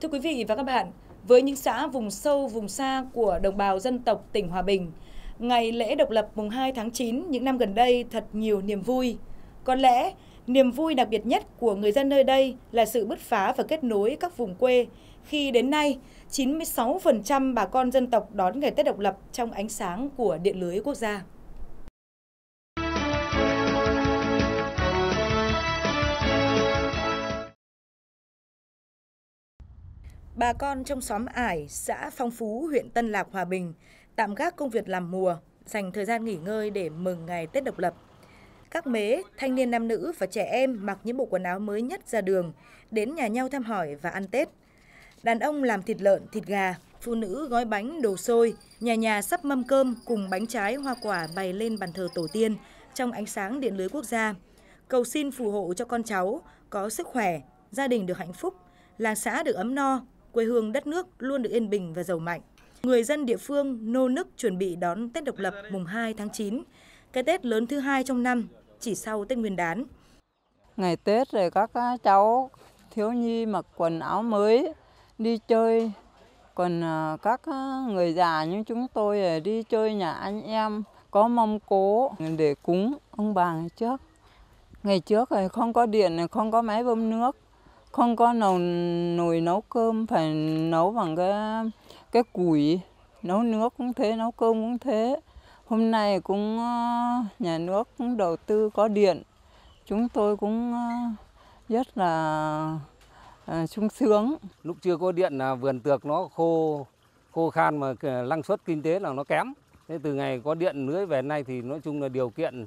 Thưa quý vị và các bạn, với những xã vùng sâu, vùng xa của đồng bào dân tộc tỉnh Hòa Bình, ngày lễ độc lập mùng 2 tháng 9 những năm gần đây thật nhiều niềm vui. Có lẽ niềm vui đặc biệt nhất của người dân nơi đây là sự bứt phá và kết nối các vùng quê khi đến nay 96% bà con dân tộc đón ngày Tết độc lập trong ánh sáng của điện lưới quốc gia. bà con trong xóm Ải, xã Phong Phú, huyện Tân Lạc, Hòa Bình tạm gác công việc làm mùa, dành thời gian nghỉ ngơi để mừng ngày Tết độc lập. Các mế, thanh niên nam nữ và trẻ em mặc những bộ quần áo mới nhất ra đường, đến nhà nhau thăm hỏi và ăn Tết. Đàn ông làm thịt lợn, thịt gà, phụ nữ gói bánh, đồ xôi, nhà nhà sắp mâm cơm cùng bánh trái, hoa quả bày lên bàn thờ tổ tiên trong ánh sáng điện lưới quốc gia. Cầu xin phù hộ cho con cháu có sức khỏe, gia đình được hạnh phúc, làng xã được ấm no, quê hương đất nước luôn được yên bình và giàu mạnh. Người dân địa phương nô nức chuẩn bị đón Tết độc lập mùng 2 tháng 9, cái Tết lớn thứ hai trong năm, chỉ sau Tết Nguyên đán. Ngày Tết rồi các à, cháu thiếu nhi mặc quần áo mới, đi chơi. Còn à, các à, người già như chúng tôi đi chơi nhà anh em, có mâm cố để cúng ông bà ngày trước. Ngày trước không có điện, không có máy bơm nước, không có nồi nồi nấu cơm phải nấu bằng cái cái củi nấu nước cũng thế nấu cơm cũng thế hôm nay cũng ờ, nhà nước cũng đầu tư có điện chúng tôi cũng ờ, rất là ờ, sung sướng lúc chưa có điện là vườn tược nó khô khô khan mà năng suất kinh tế là nó kém thế từ ngày có điện lưới về nay thì nói chung là điều kiện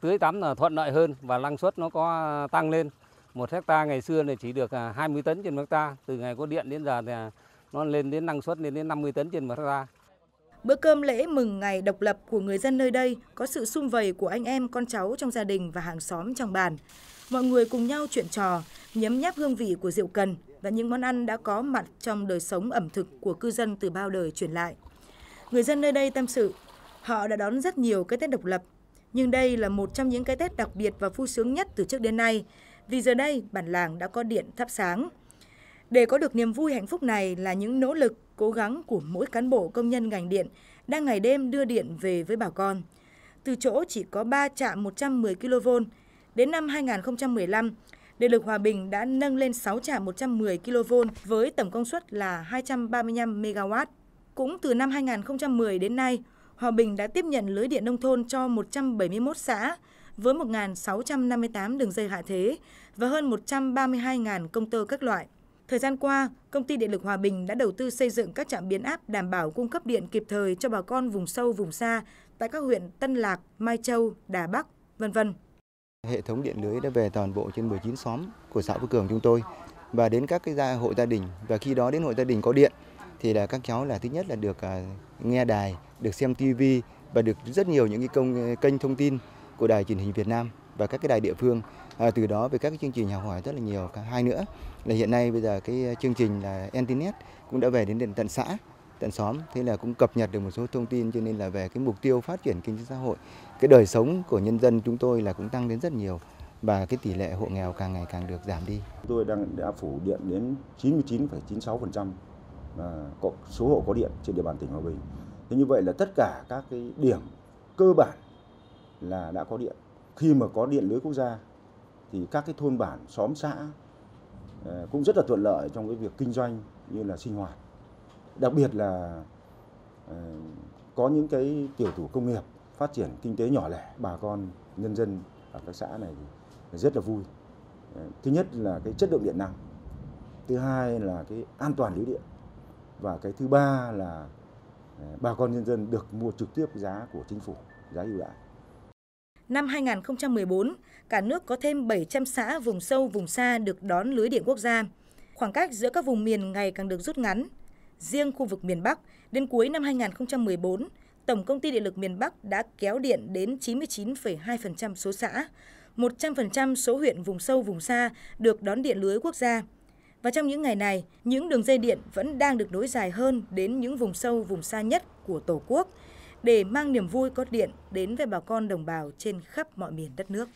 tưới tắm là thuận lợi hơn và năng suất nó có tăng lên một hecta ngày xưa này chỉ được 20 à, tấn trên một hecta từ ngày có điện đến giờ thì à, nó lên đến năng suất lên đến 50 tấn trên một hecta Bữa cơm lễ mừng ngày độc lập của người dân nơi đây có sự sum vầy của anh em, con cháu trong gia đình và hàng xóm trong bàn. Mọi người cùng nhau chuyện trò, nhấm nháp hương vị của rượu cần và những món ăn đã có mặt trong đời sống ẩm thực của cư dân từ bao đời truyền lại. Người dân nơi đây tâm sự, họ đã đón rất nhiều cái Tết độc lập, nhưng đây là một trong những cái Tết đặc biệt và vui sướng nhất từ trước đến nay vì giờ đây bản làng đã có điện thắp sáng. Để có được niềm vui hạnh phúc này là những nỗ lực, cố gắng của mỗi cán bộ công nhân ngành điện đang ngày đêm đưa điện về với bà con. Từ chỗ chỉ có 3 trạm 110 kV, đến năm 2015, Điện lực Hòa Bình đã nâng lên 6 trạm 110 kV với tổng công suất là 235 MW. Cũng từ năm 2010 đến nay, Hòa Bình đã tiếp nhận lưới điện nông thôn cho 171 xã, với 1.658 đường dây hạ thế và hơn 132.000 công tơ các loại. Thời gian qua, Công ty Điện lực Hòa Bình đã đầu tư xây dựng các trạm biến áp đảm bảo cung cấp điện kịp thời cho bà con vùng sâu, vùng xa tại các huyện Tân Lạc, Mai Châu, Đà Bắc, vân vân. Hệ thống điện lưới đã về toàn bộ trên 19 xóm của xã Phước Cường chúng tôi và đến các cái gia hội gia đình và khi đó đến hội gia đình có điện thì là các cháu là thứ nhất là được à, nghe đài, được xem tivi và được rất nhiều những cái công kênh thông tin của đài truyền hình Việt Nam và các cái đài địa phương à, từ đó về các cái chương trình học hỏi rất là nhiều hai nữa là hiện nay bây giờ cái à, chương trình là internet cũng đã về đến, đến tận xã tận xóm thế là cũng cập nhật được một số thông tin cho nên là về cái mục tiêu phát triển kinh tế xã hội cái đời sống của nhân dân chúng tôi là cũng tăng đến rất nhiều và cái tỷ lệ hộ nghèo càng ngày càng được giảm đi. Tôi đang đã phủ điện đến 99,96% à, số hộ có điện trên địa bàn tỉnh Hòa Bình. Thế như vậy là tất cả các cái điểm cơ bản là đã có điện. Khi mà có điện lưới quốc gia thì các cái thôn bản, xóm xã ờ, cũng rất là thuận lợi trong cái việc kinh doanh như là sinh hoạt. Đặc biệt là ờ, có những cái tiểu thủ công nghiệp phát triển kinh tế nhỏ lẻ, bà con nhân dân ở các xã này thì rất là vui. Ờ, thứ nhất là cái chất lượng điện năng, thứ hai là cái an toàn lưới điện và cái thứ ba là bà con nhân dân được mua trực tiếp giá của chính phủ, giá ưu đãi năm 2014, cả nước có thêm 700 xã vùng sâu vùng xa được đón lưới điện quốc gia. Khoảng cách giữa các vùng miền ngày càng được rút ngắn. Riêng khu vực miền Bắc, đến cuối năm 2014, Tổng công ty Điện lực miền Bắc đã kéo điện đến 99,2% số xã, 100% số huyện vùng sâu vùng xa được đón điện lưới quốc gia. Và trong những ngày này, những đường dây điện vẫn đang được nối dài hơn đến những vùng sâu vùng xa nhất của Tổ quốc để mang niềm vui có điện đến với bà con đồng bào trên khắp mọi miền đất nước.